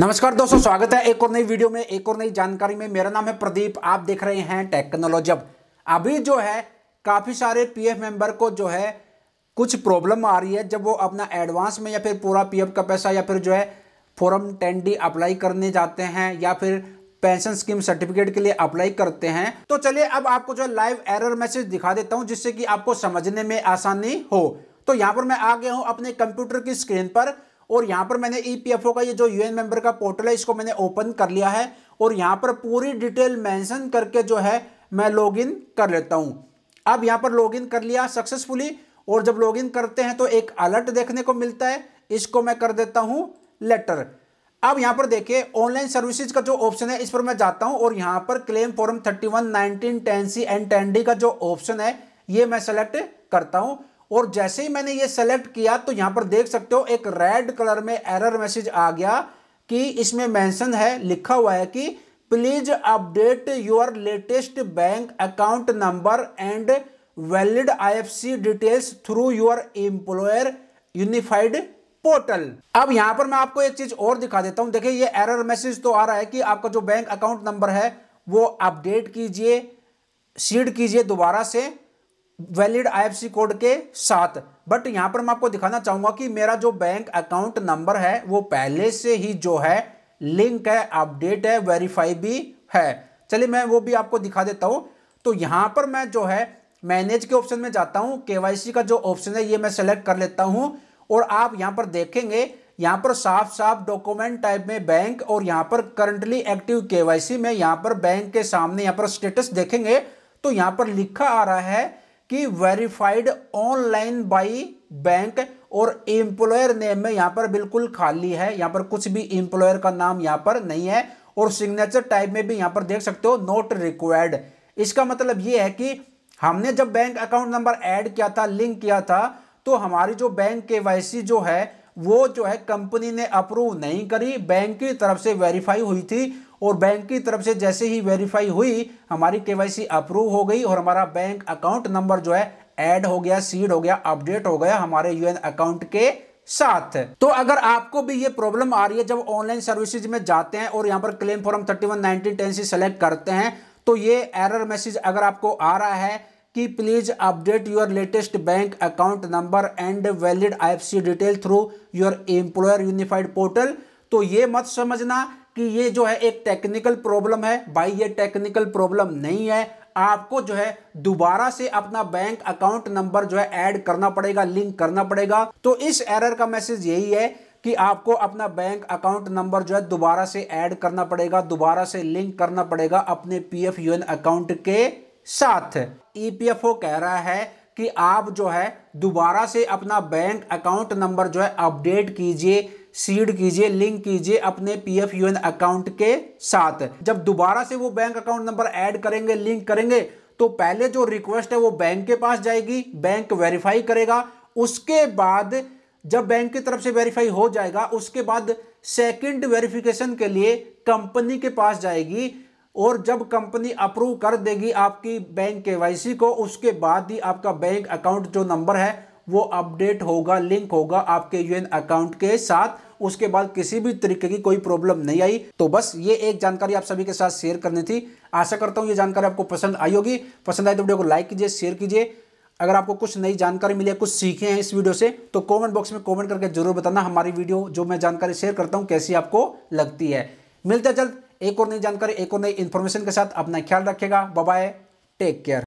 नमस्कार दोस्तों स्वागत है एक और नई वीडियो में एक और नई जानकारी में मेरा नाम है प्रदीप आप देख रहे हैं टेक्नोलॉजी अब अभी जो है काफ़ी सारे पीएफ मेंबर को जो है कुछ प्रॉब्लम आ रही है जब वो अपना एडवांस में या फिर पूरा पीएफ का पैसा या फिर जो है फॉर्म टेन डी अप्लाई करने जाते हैं या फिर पेंशन स्कीम सर्टिफिकेट के लिए अप्लाई करते हैं तो चलिए अब आपको जो है लाइव एरर मैसेज दिखा देता हूँ जिससे कि आपको समझने में आसानी हो तो यहाँ पर मैं आ गया हूँ अपने कंप्यूटर की स्क्रीन पर और यहाँ पर मैंने ई e का ये जो यूएन मेंबर का पोर्टल है इसको मैंने ओपन कर लिया है और यहाँ पर पूरी डिटेल मेंशन करके जो है मैं लॉगिन कर लेता हूँ अब यहाँ पर लॉगिन कर लिया सक्सेसफुली और जब लॉगिन करते हैं तो एक अलर्ट देखने को मिलता है इसको मैं कर देता हूँ लेटर अब यहाँ पर देखिए ऑनलाइन सर्विसेज का जो ऑप्शन है इस पर मैं जाता हूँ और यहाँ पर claim form thirty one nineteen ten C and ten D का जो ऑप्शन है ये मैं सेलेक्ट करता हूँ और जैसे ही मैंने ये सेलेक्ट किया तो यहां पर देख सकते हो एक रेड कलर में एरर मैसेज आ गया कि इसमें मेंशन है लिखा हुआ है कि please update your latest bank account number and valid IFC details through your employer unified portal अब यहां पर मैं आपको एक चीज और दिखा देता हूं देखिए ये एरर मैसेज तो आ रहा है कि आपका जो बैंक अकाउंट नंबर है वो अपडेट कीजिए सीड कीजिए दोबारा से वैलिड आईएफसी कोड के साथ बट यहां पर मैं आपको दिखाना चाहूंगा कि मेरा जो बैंक अकाउंट नंबर है वो पहले से ही जो है लिंक है अपडेट है वेरीफाई भी है चलिए मैं वो भी आपको दिखा देता हूं तो यहां पर मैं जो है मैनेज के ऑप्शन में जाता हूं केवाईसी का जो ऑप्शन है ये मैं सेलेक्ट कर लेता हूं और आप यहां पर देखेंगे यहां पर साफ साफ डॉक्यूमेंट टाइप में बैंक और यहां पर करंटली एक्टिव केवाईसी में यहां पर बैंक के सामने यहां पर स्टेटस देखेंगे तो यहां पर लिखा आ रहा है कि वेरीफाइड ऑनलाइन बाई बैंक और एम्प्लॉयर नेम में यहां पर बिल्कुल खाली है यहां पर कुछ भी एम्प्लॉयर का नाम यहां पर नहीं है और सिग्नेचर टाइप में भी यहां पर देख सकते हो नोट रिक्वायर्ड इसका मतलब यह है कि हमने जब बैंक अकाउंट नंबर ऐड किया था लिंक किया था तो हमारी जो बैंक के जो है वो जो है कंपनी ने अप्रूव नहीं करी बैंक की तरफ से वेरीफाई हुई थी और बैंक की तरफ से जैसे ही वेरीफाई हुई हमारी के अप्रूव हो गई और हमारा बैंक अकाउंट नंबर जो है एड हो गया सीड हो गया अपडेट हो गया हमारे यूएन अकाउंट के साथ तो अगर आपको भी ये प्रॉब्लम आ रही है जब ऑनलाइन सर्विसेज में जाते हैं और यहाँ पर claim form thirty one nineteen ten से सेलेक्ट करते हैं तो ये एरर मैसेज अगर आपको आ रहा है कि please update your latest bank account number and valid IFC detail through your employer unified portal तो ये मत समझना कि ये जो है एक टेक्निकल प्रॉब्लम है भाई ये टेक्निकल प्रॉब्लम नहीं है आपको जो है दोबारा से अपना बैंक अकाउंट नंबर जो है ऐड करना पड़ेगा लिंक करना पड़ेगा तो इस एरर का मैसेज यही है कि आपको अपना बैंक अकाउंट नंबर जो है दोबारा से ऐड करना पड़ेगा दोबारा से लिंक करना पड़ेगा अपने पी एफ एन अकाउंट के साथ ओ e कह रहा है कि आप जो है दोबारा से अपना बैंक अकाउंट नंबर जो है अपडेट कीजिए सीड कीजिए लिंक कीजिए अपने P F U N account के साथ जब दोबारा से वो बैंक अकाउंट नंबर ऐड करेंगे लिंक करेंगे तो पहले जो रिक्वेस्ट है वो बैंक के पास जाएगी बैंक वेरीफाई करेगा उसके बाद जब बैंक की तरफ से वेरीफाई हो जाएगा उसके बाद सेकंड वेरिफिकेशन के लिए कंपनी के पास जाएगी और जब कंपनी अप्रूव कर देगी आपकी बैंक के को उसके बाद ही आपका बैंक अकाउंट जो नंबर है वो अपडेट होगा लिंक होगा आपके यू अकाउंट के साथ उसके बाद किसी भी तरीके की कोई प्रॉब्लम नहीं आई तो बस ये एक जानकारी आप सभी के साथ शेयर करनी थी आशा करता हूँ ये जानकारी आपको पसंद आई होगी पसंद आई तो वीडियो को लाइक कीजिए शेयर कीजिए अगर आपको कुछ नई जानकारी मिली है कुछ सीखे हैं इस वीडियो से तो कमेंट बॉक्स में कमेंट करके जरूर बताना हमारी वीडियो जो मैं जानकारी शेयर करता हूँ कैसी आपको लगती है मिलते जल्द एक और नई जानकारी एक और नई इन्फॉर्मेशन के साथ अपना ख्याल रखेगा बाय टेक केयर